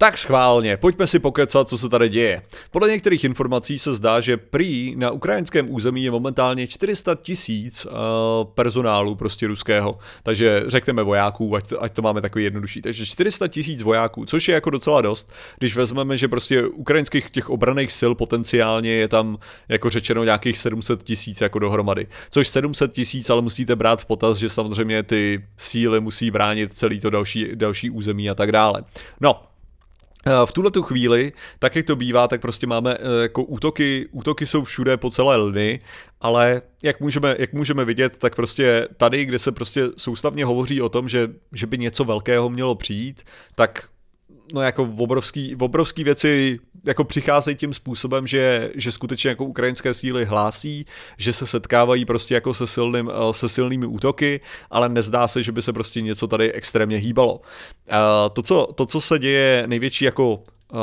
Tak schválně, pojďme si pokecat, co se tady děje. Podle některých informací se zdá, že prý na ukrajinském území je momentálně 400 tisíc uh, personálu prostě ruského. Takže řekneme vojáků, ať to, ať to máme takový jednodušší. Takže 400 tisíc vojáků, což je jako docela dost, když vezmeme, že prostě ukrajinských těch obraných sil potenciálně je tam jako řečeno nějakých 700 tisíc jako dohromady. Což 700 tisíc, ale musíte brát v potaz, že samozřejmě ty síly musí bránit celý to další, další území a tak dále. No, Eh, v tuhle tu chvíli, tak jak to bývá, tak prostě máme eh, jako útoky, útoky jsou všude po celé lny, ale jak můžeme, jak můžeme vidět, tak prostě tady, kde se prostě soustavně hovoří o tom, že, že by něco velkého mělo přijít, tak no jako v obrovský, v obrovský věci jako přicházejí tím způsobem, že, že skutečně jako ukrajinské síly hlásí, že se setkávají prostě jako se, silným, eh, se silnými útoky, ale nezdá se, že by se prostě něco tady extrémně hýbalo. Eh, to, co, to, co se děje největší jako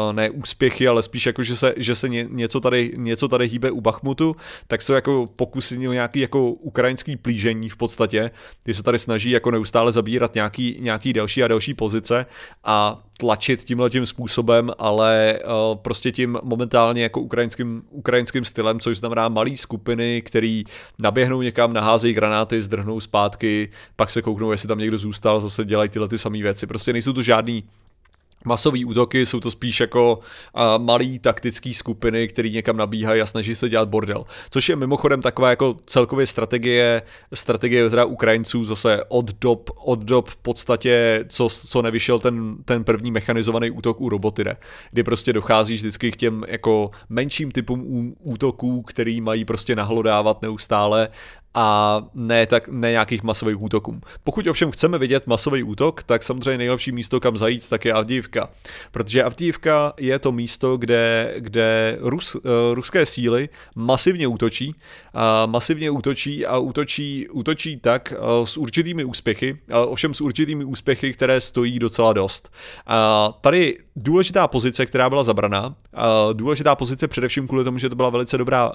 Eh, ne úspěchy, ale spíš jako, že se, že se něco, tady, něco tady hýbe u Bachmutu, tak jsou jako pokusy o nějaký jako ukrajinský plížení v podstatě, ty se tady snaží jako neustále zabírat nějaký, nějaký další a další pozice a tlačit tímhle tím způsobem, ale uh, prostě tím momentálně jako ukrajinským, ukrajinským stylem, což znamená malé skupiny, který naběhnou někam, naházejí granáty, zdrhnou zpátky, pak se kouknou, jestli tam někdo zůstal, zase dělají tyhle ty samé věci. Prostě nejsou to žádný masový útoky, jsou to spíš jako uh, malý taktické skupiny, které někam nabíhají a snaží se dělat bordel. Což je mimochodem taková jako celkově strategie, strategie teda Ukrajinců zase od dob, od dob v podstatě, co, co nevyšel ten, ten první mechanizovaný útok u robotyne, kdy prostě dochází vždycky k těm jako menším typům útoků, který mají prostě nahlodávat neustále a ne, tak, ne nějakých masových útokům. Pokud ovšem chceme vidět masový útok, tak samozřejmě nejlepší místo, kam zajít, tak je Avdívka. Protože Avdívka je to místo, kde, kde Rus, uh, ruské síly masivně útočí, a masivně útočí a útočí, útočí tak uh, s určitými úspěchy, ale ovšem s určitými úspěchy, které stojí docela dost. Uh, tady důležitá pozice, která byla zabraná. Důležitá pozice především kvůli tomu, že to byla velice dobrá,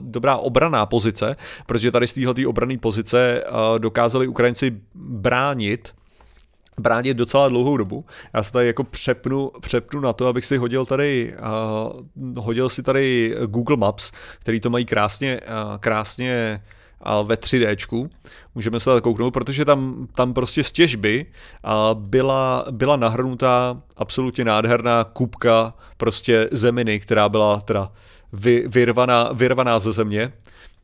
dobrá obraná pozice, protože tady z téhle obrané pozice dokázali Ukrajinci bránit bránit docela dlouhou dobu. Já se tady jako přepnu, přepnu na to, abych si hodil tady, uh, hodil si tady Google Maps, který to mají krásně, uh, krásně uh, a ve 3D. Můžeme se tak kouknout, protože tam, tam prostě z těžby a byla, byla nahrnutá absolutně nádherná kupka prostě zeminy, která byla teda vy, vyrvaná, vyrvaná ze země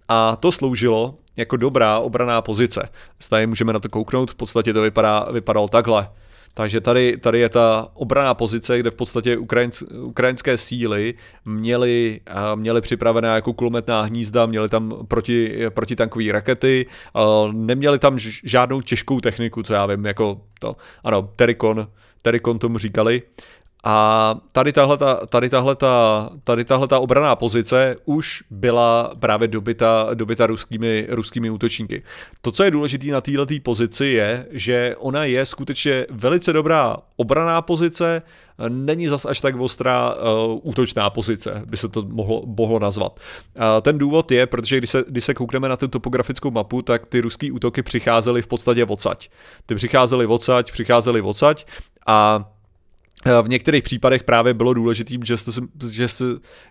a to sloužilo jako dobrá obraná pozice. Stále můžeme na to kouknout, v podstatě to vypadá, vypadalo takhle. Takže tady, tady je ta obraná pozice, kde v podstatě ukrajinc, ukrajinské síly měly, eh, měly připravená jako kulometná hnízda, měly tam proti, protitankové rakety, eh, neměli tam žádnou těžkou techniku, co já vím, jako to, ano, Terikon, Terikon tomu říkali. A tady tahle tady tahleta, tady tahleta obraná pozice už byla právě dobyta, dobyta ruskými, ruskými útočníky. To, co je důležité na této pozici, je, že ona je skutečně velice dobrá obraná pozice, není zas až tak ostrá uh, útočná pozice, by se to mohlo, mohlo nazvat. Uh, ten důvod je, protože když se, když se koukneme na tu topografickou mapu, tak ty ruský útoky přicházely v podstatě odsaď. Ty přicházely odsaď, přicházely odsaď a Eh, v některých případech právě bylo důležitým, že, jste, že jste,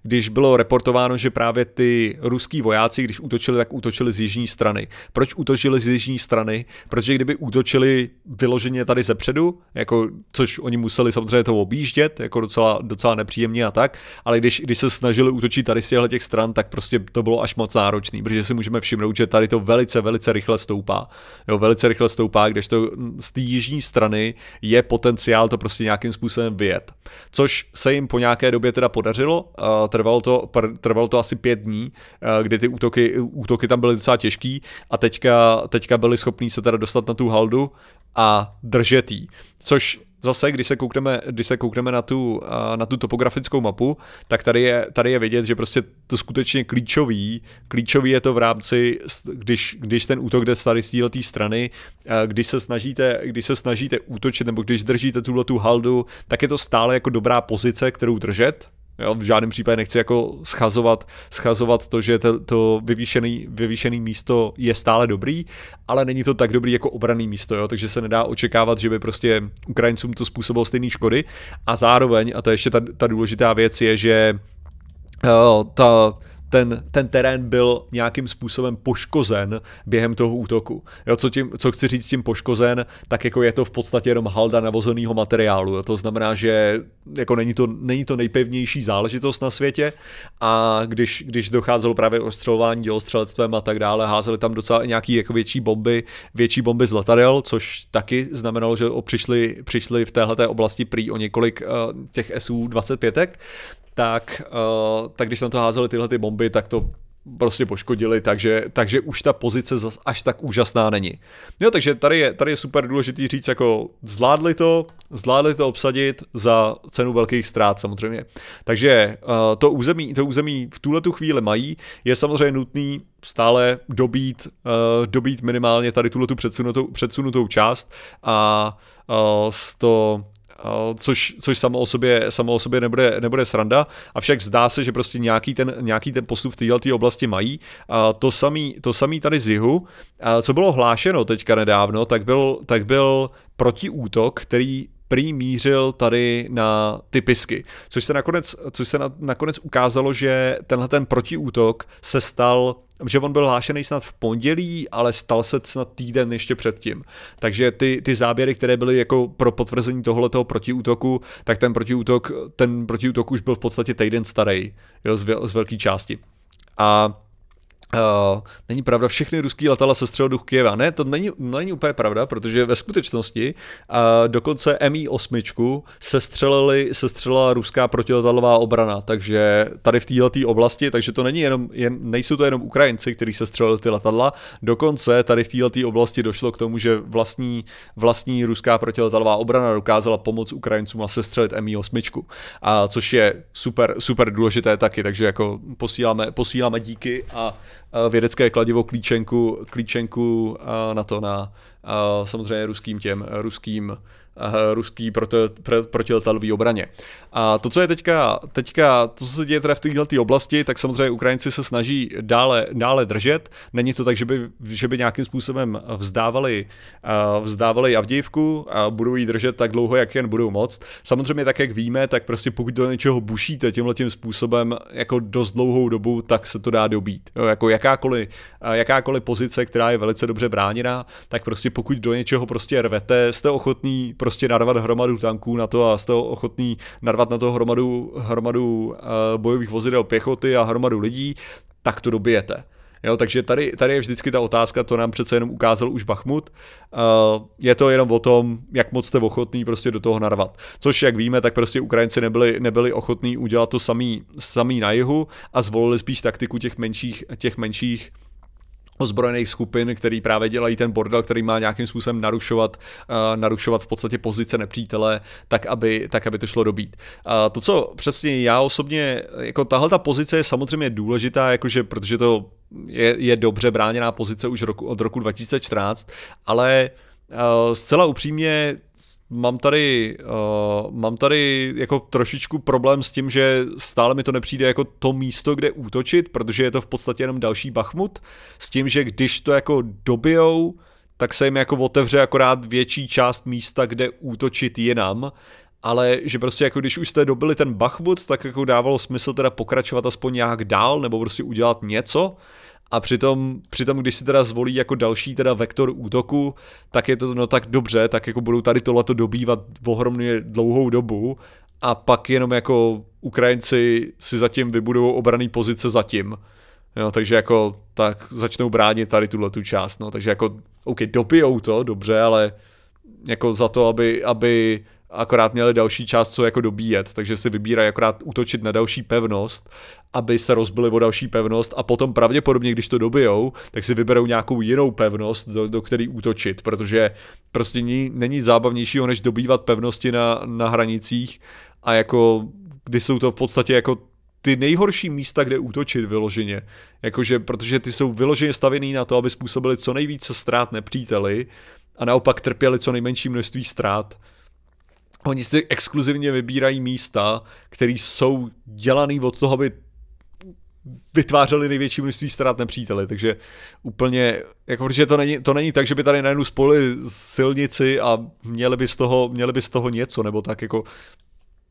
když bylo reportováno, že právě ty ruský vojáci, když útočili, tak útočili z jižní strany. Proč útočili z jižní strany? Protože kdyby útočili vyloženě tady ze předu, jako, což oni museli samozřejmě to objíždět, jako docela, docela nepříjemně a tak, ale když, když se snažili útočit tady z těchto těch stran, tak prostě to bylo až moc náročné, protože si můžeme všimnout, že tady to velice, velice rychle stoupá. Jo, velice rychle stoupá, když to z té jižní strany je potenciál to prostě nějakým způsobem vyjet. Což se jim po nějaké době teda podařilo, eh, trvalo to, trvalo to asi pět dní, eh, kdy ty útoky, útoky tam byly docela těžký a teďka, teďka byli schopní se teda dostat na tu haldu a držet jí. Což zase, když se koukneme, když se koukneme na, tu, na tu topografickou mapu, tak tady je, tady je vidět, že prostě to skutečně klíčový, klíčový je to v rámci, když, když ten útok jde tady z této strany, když se, snažíte, když se snažíte útočit, nebo když držíte tuhle tu haldu, tak je to stále jako dobrá pozice, kterou držet, Jo, v žádném případě nechci jako schazovat, schazovat to, že to, to vyvýšený, vyvýšený místo je stále dobrý, ale není to tak dobrý jako obraný místo, jo? takže se nedá očekávat, že by prostě Ukrajincům to způsobilo stejné škody. A zároveň, a to je ještě ta, ta důležitá věc, je, že jo, eh, ta ten, ten terén byl nějakým způsobem poškozen během toho útoku. Jo, co, tím, co chci říct tím poškozen, tak jako je to v podstatě jenom halda navozeného materiálu. Jo, to znamená, že jako není to, není to nejpevnější záležitost na světě a když, když docházelo právě ostřelování dělostřelectvem a tak dále, házeli tam docela nějaký jako větší bomby, větší bomby z letadel, což taky znamenalo, že přišli, přišli v této oblasti prý o několik uh, těch SU-25, tak, uh, tak když tam to házeli tyhle ty bomby, tak to prostě poškodili, takže, takže už ta pozice zas až tak úžasná není. Jo, takže tady je, tady je super důležitý říct, jako zvládli to, zvládli to obsadit za cenu velkých ztrát samozřejmě. Takže uh, to území, to území v tuhle tu chvíli mají, je samozřejmě nutný stále dobít, uh, dobít minimálně tady tuhle tu předsunutou, předsunutou část a uh, to Eh, což, což samo o sobě, samo o sobě nebude, nebude sranda, avšak zdá se, že prostě nějaký ten, nějaký ten postup v této oblasti mají. A eh, to samý, to samý tady z jihu, a eh, co bylo hlášeno teďka nedávno, tak byl, tak byl protiútok, který prý mířil tady na ty pisky, což se nakonec, což se na, nakonec ukázalo, že tenhle ten protiútok se stal že on byl hlášený snad v pondělí, ale stal se snad týden ještě předtím. Takže ty, ty záběry, které byly jako pro potvrzení tohoto protiútoku, tak ten protiútok, ten protiútok už byl v podstatě týden starý, jo, z, z velké části. A Uh, není pravda, všechny ruský letadla se střelil do Kyjeva. Ne, to není, není úplně pravda, protože ve skutečnosti uh, dokonce Mi-8 se střelila ruská protiletadlová obrana, takže tady v této oblasti, takže to není jenom, jen, nejsou to jenom Ukrajinci, kteří střelili ty letadla, dokonce tady v této oblasti došlo k tomu, že vlastní, vlastní ruská protiletadlová obrana dokázala pomoct Ukrajincům a sestřelit Mi-8, a což je super, super důležité taky, takže jako posíláme, posíláme díky a Eh, vědecké kladivo klíčenku, klíčenku eh, na to, na eh, samozřejmě ruským těm, ruským Eh, ruský protiletalový obraně. A to, co je teďka, teďka to, co se děje teda v této oblasti, tak samozřejmě Ukrajinci se snaží dále, dále držet. Není to tak, že by, že by nějakým způsobem vzdávali, eh, vzdávali Avdívku a budou ji držet tak dlouho, jak jen budou moc. Samozřejmě tak, jak víme, tak prostě pokud do něčeho bušíte tímhle tím způsobem jako dost dlouhou dobu, tak se to dá dobít. jako jakákoliv, eh, jakákoliv pozice, která je velice dobře bráněná, tak prostě pokud do něčeho prostě rvete, jste ochotný prostě prostě narvat hromadu tanků na to a jste ochotný narvat na to hromadu, hromadu eh, bojových vozidel pěchoty a hromadu lidí, tak to dobijete. Jo, takže tady, tady je vždycky ta otázka, to nám přece jenom ukázal už Bachmut. Uh, je to jenom o tom, jak moc jste ochotný prostě do toho narvat. Což, jak víme, tak prostě Ukrajinci nebyli, nebyli ochotní udělat to samý, samý na jihu a zvolili spíš taktiku těch menších, těch menších ozbrojených skupin, který právě dělají ten bordel, který má nějakým způsobem narušovat, uh, narušovat v podstatě pozice nepřítele, tak aby, tak aby to šlo dobít. Uh, to, co přesně já osobně, jako tahle ta pozice je samozřejmě důležitá, jakože, protože to je, je dobře bráněná pozice už roku, od roku 2014, ale Uh, zcela upřímně mám tady, uh, mám tady jako trošičku problém s tím, že stále mi to nepřijde jako to místo, kde útočit, protože je to v podstatě jenom další Bachmut, s tím, že když to jako dobijou, tak se jim jako otevře akorát větší část místa, kde útočit jinam, ale že prostě jako když už jste dobili ten Bachmut, tak jako dávalo smysl teda pokračovat aspoň nějak dál, nebo prostě udělat něco, a přitom, přitom, když si teda zvolí jako další teda vektor útoku, tak je to no tak dobře, tak jako budou tady tohleto dobývat ohromně dlouhou dobu a pak jenom jako Ukrajinci si zatím vybudou obraný pozice zatím. Jo, takže jako tak začnou bránit tady tuhle tu část, no, takže jako OK, dopijou to, dobře, ale jako za to, aby, aby akorát měli další část, co jako dobíjet, takže si vybírají akorát útočit na další pevnost, aby se rozbili o další pevnost a potom pravděpodobně, když to dobijou, tak si vyberou nějakou jinou pevnost, do, do které útočit, protože prostě ní, není zábavnějšího, než dobývat pevnosti na, na hranicích a jako, když jsou to v podstatě jako ty nejhorší místa, kde útočit vyloženě. Jakože, protože ty jsou vyloženě stavěný na to, aby způsobili co nejvíce ztrát nepříteli a naopak trpěli co nejmenší množství ztrát. Oni si exkluzivně vybírají místa, které jsou dělané od toho, aby vytvářeli největší množství ztrát nepříteli, takže úplně, jako protože to není, to není tak, že by tady najednou spolili silnici a měli by, z toho, měli by z toho něco, nebo tak jako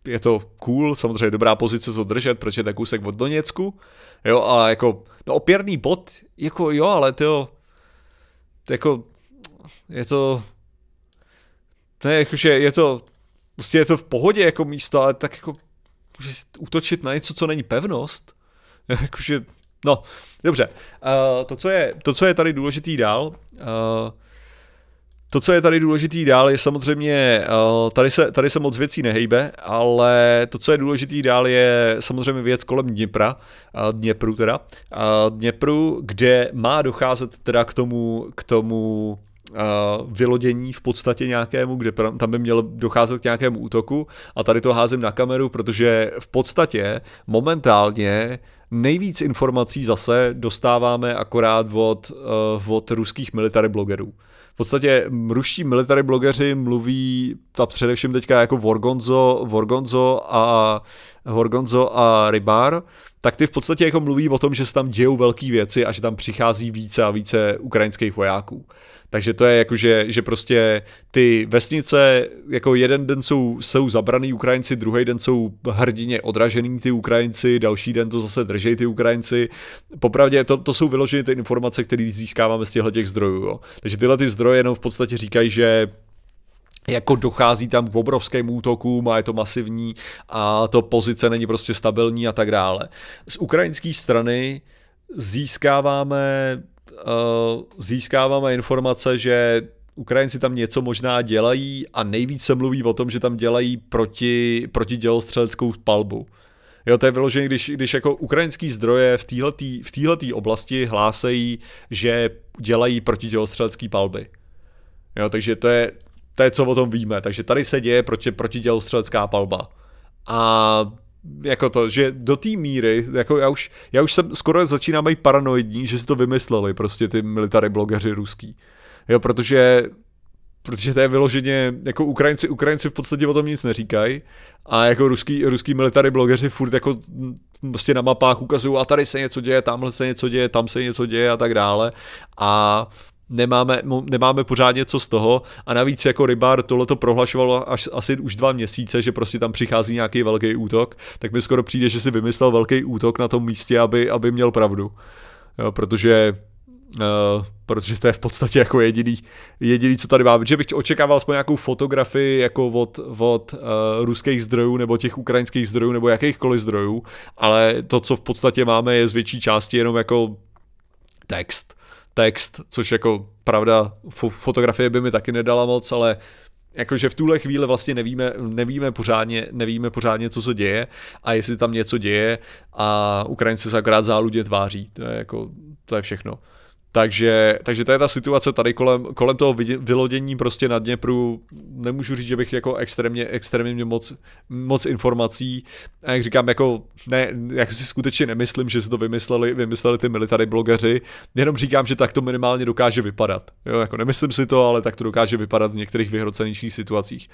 je to cool, samozřejmě dobrá pozice zodržet, održet, protože to je kousek od Doněcku, jo, a jako, no opěrný bod, jako jo, ale to jako, je to, to je, jako, je to, Prostě je to v pohodě jako místo, ale tak jako může útočit na něco, co není pevnost. Jakože, no, dobře. Uh, to, co je, to, co je tady důležitý dál, uh, to, co je tady důležitý dál, je samozřejmě, uh, tady se, tady se moc věcí nehejbe, ale to, co je důležitý dál, je samozřejmě věc kolem Dněpra, uh, Dněpru teda, uh, Dněpru, kde má docházet teda k tomu, k tomu vylodění v podstatě nějakému, kde tam by mělo docházet k nějakému útoku a tady to házím na kameru, protože v podstatě momentálně nejvíc informací zase dostáváme akorát od, eh, od ruských military blogerů. V podstatě ruští military blogeři mluví ta především teďka jako Vorgonzo, Vorgonzo a Horgonzo a Rybar, tak ty v podstatě jako mluví o tom, že se tam dějou velké věci a že tam přichází více a více ukrajinských vojáků. Takže to je jako, že, že prostě ty vesnice, jako jeden den jsou, jsou zabraný Ukrajinci, druhý den jsou hrdině odražený ty Ukrajinci, další den to zase držej ty Ukrajinci. Popravdě to, to jsou vyloženě ty informace, které získáváme z těchto těch zdrojů. Jo. Takže tyhle ty zdroje jenom v podstatě říkají, že jako dochází tam k obrovským útokům a je to masivní a to pozice není prostě stabilní a tak dále. Z ukrajinské strany získáváme, uh, získáváme informace, že Ukrajinci tam něco možná dělají a nejvíc se mluví o tom, že tam dělají proti, proti dělostřeleckou palbu. Jo, to je vyložené, když, když jako ukrajinský zdroje v této v oblasti hlásejí, že dělají proti dělostřelecké palby. Jo, takže to je, to je, co o tom víme. Takže tady se děje proti, protidělostřelecká palba. A jako to, že do té míry, jako já už, já už jsem skoro začínám být paranoidní, že si to vymysleli prostě ty military blogeři ruský. Jo, protože protože to je vyloženě, jako Ukrajinci, Ukrajinci v podstatě o tom nic neříkají a jako ruský, ruský military blogeři furt jako prostě na mapách ukazují a tady se něco děje, tamhle se něco děje, tam se něco děje a tak dále a nemáme, nemáme pořád něco z toho a navíc jako rybár tohle to prohlašoval až asi už dva měsíce, že prostě tam přichází nějaký velký útok, tak mi skoro přijde, že si vymyslel velký útok na tom místě, aby, aby měl pravdu. Jo, protože Uh, protože to je v podstatě jako jediný, jediný co tady máme. Že bych očekával aspoň nějakou fotografii jako od, od uh, ruských zdrojů nebo těch ukrajinských zdrojů nebo jakýchkoliv zdrojů, ale to, co v podstatě máme, je z větší části jenom jako text text, což jako pravda, fo- fotografie by mi taky nedala moc, ale jakože v tuhle chvíli vlastně nevíme, nevíme, pořádně, nevíme pořádně, co se děje a jestli tam něco děje a Ukrajinci se akorát záludně tváří, to je jako, to je všechno. Takže, takže to je ta situace tady kolem, kolem toho vylodění prostě na Dněpru. Nemůžu říct, že bych jako extrémně, extrémně moc, moc informací. A jak říkám, jako ne, jako si skutečně nemyslím, že si to vymysleli, vymysleli ty military blogeři. Jenom říkám, že tak to minimálně dokáže vypadat. Jo, jako nemyslím si to, ale tak to dokáže vypadat v některých vyhrocenějších situacích.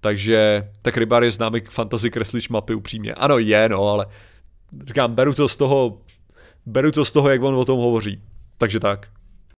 Takže tak Rybar je známý k fantasy kreslič mapy upřímně. Ano, je, no, ale říkám, beru to z toho, beru to z toho, jak on o tom hovoří. Takže tak.